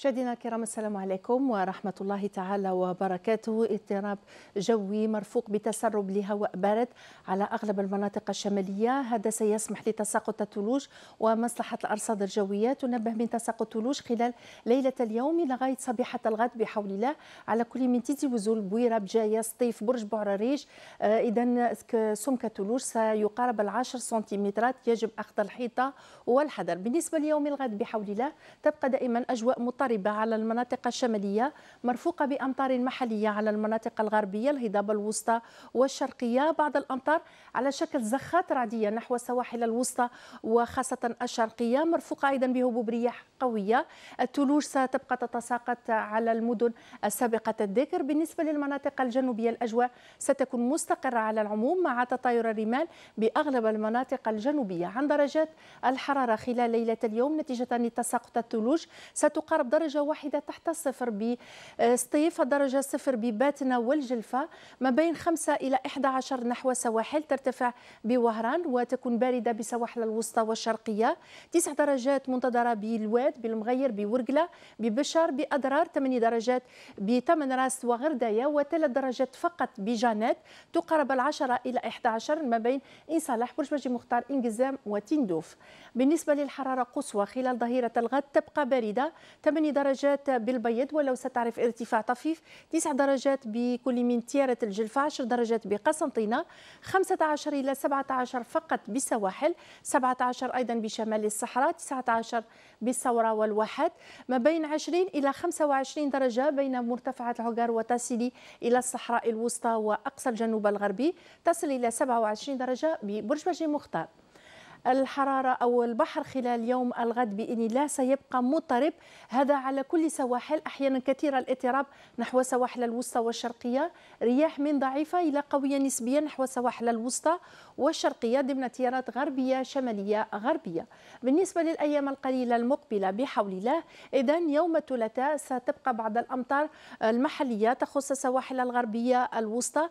مشاهدينا الكرام السلام عليكم ورحمة الله تعالى وبركاته اضطراب جوي مرفوق بتسرب لهواء بارد على أغلب المناطق الشمالية هذا سيسمح لتساقط الثلوج ومصلحة الأرصاد الجوية تنبه من تساقط الثلوج خلال ليلة اليوم لغاية صبيحة الغد بحول الله على كل من تيتي وزول بويرة بجاية سطيف برج بعراريج آه إذا سمك الثلوج سيقارب العشر سنتيمترات يجب أخذ الحيطة والحذر بالنسبة ليوم الغد بحول الله تبقى دائما أجواء مضطربة متقاربة على المناطق الشمالية مرفوقة بأمطار محلية على المناطق الغربية الهضاب الوسطى والشرقية بعض الأمطار على شكل زخات رعدية نحو السواحل الوسطى وخاصة الشرقية مرفوقة أيضا بهبوب رياح قوية الثلوج ستبقى تتساقط على المدن السابقة الذكر بالنسبة للمناطق الجنوبية الأجواء ستكون مستقرة على العموم مع تطاير الرمال بأغلب المناطق الجنوبية عن درجات الحرارة خلال ليلة اليوم نتيجة لتساقط الثلوج ستقارب درجة واحدة تحت الصفر بسطيف آه، درجة صفر بباتنا والجلفة ما بين 5 إلى 11 نحو سواحل ترتفع بوهران وتكون باردة بسواحل الوسطى والشرقية 9 درجات منتظرة بالواد بالمغير بورقلة ببشر بأضرار 8 درجات بتمن راس وغرداية وثلاث درجات فقط بجانات تقرب العشرة إلى 11 ما بين إن صالح برج برج مختار إنجزام وتندوف بالنسبة للحرارة قصوى خلال ظهيرة الغد تبقى باردة 8 درجات بالبيض ولو ستعرف ارتفاع طفيف 9 درجات بكل من تيارة الجلفة 10 درجات بقسنطينة 15 إلى 17 فقط بالسواحل 17 أيضا بشمال الصحراء 19 بالثورة والواحات ما بين 20 إلى 25 درجة بين مرتفعات العقار وتصل إلى الصحراء الوسطى وأقصى الجنوب الغربي تصل إلى 27 درجة ببرج برج مختار الحرارة أو البحر خلال يوم الغد بإذن الله سيبقى مضطرب هذا على كل سواحل أحيانا كثيرة الاضطراب نحو سواحل الوسطى والشرقية رياح من ضعيفة إلى قوية نسبيا نحو سواحل الوسطى والشرقية ضمن تيارات غربية شمالية غربية بالنسبة للأيام القليلة المقبلة بحول الله إذا يوم الثلاثاء ستبقى بعض الأمطار المحلية تخص السواحل الغربية الوسطى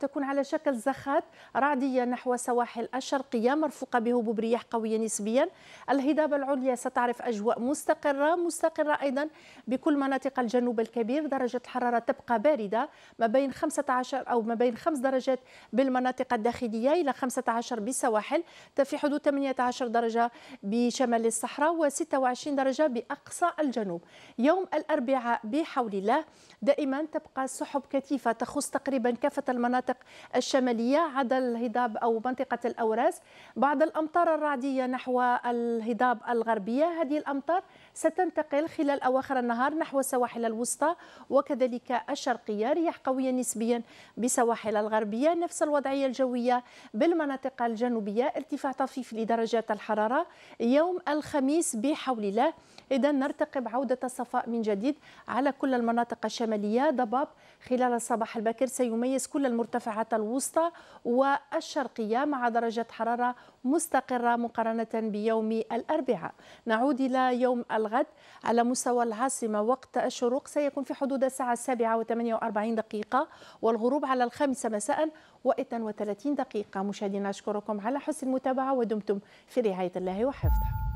تكون على شكل زخات رعدية نحو سواحل الشرقية مرفوقة بهبوب رياح قوية نسبيا الهضاب العليا ستعرف أجواء مستقرة مستقرة أيضا بكل مناطق الجنوب الكبير درجة الحرارة تبقى باردة ما بين 15 أو ما بين 5 درجات بالمناطق الداخلية إلى 15 بالسواحل في حدود 18 درجة بشمال الصحراء و26 درجة بأقصى الجنوب يوم الأربعاء بحول الله دائما تبقى سحب كثيفة تخص تقريبا كافة المناطق الشمالية عدا الهضاب أو منطقة الأوراس بعض الأ... الأمطار الرعدية نحو الهضاب الغربية هذه الأمطار ستنتقل خلال أواخر النهار نحو السواحل الوسطى وكذلك الشرقية رياح قوية نسبيا بسواحل الغربية نفس الوضعية الجوية بالمناطق الجنوبية ارتفاع طفيف لدرجات الحرارة يوم الخميس بحول الله إذا نرتقب عودة الصفاء من جديد على كل المناطق الشمالية ضباب خلال الصباح الباكر سيميز كل المرتفعات الوسطى والشرقية مع درجة حرارة مستقرة مقارنة بيوم الأربعاء نعود إلى يوم الغد على مستوى العاصمة وقت الشروق سيكون في حدود الساعة السابعة و48 دقيقة والغروب على الخامسة مساء و32 دقيقة مشاهدينا أشكركم على حسن المتابعة ودمتم في رعاية الله وحفظه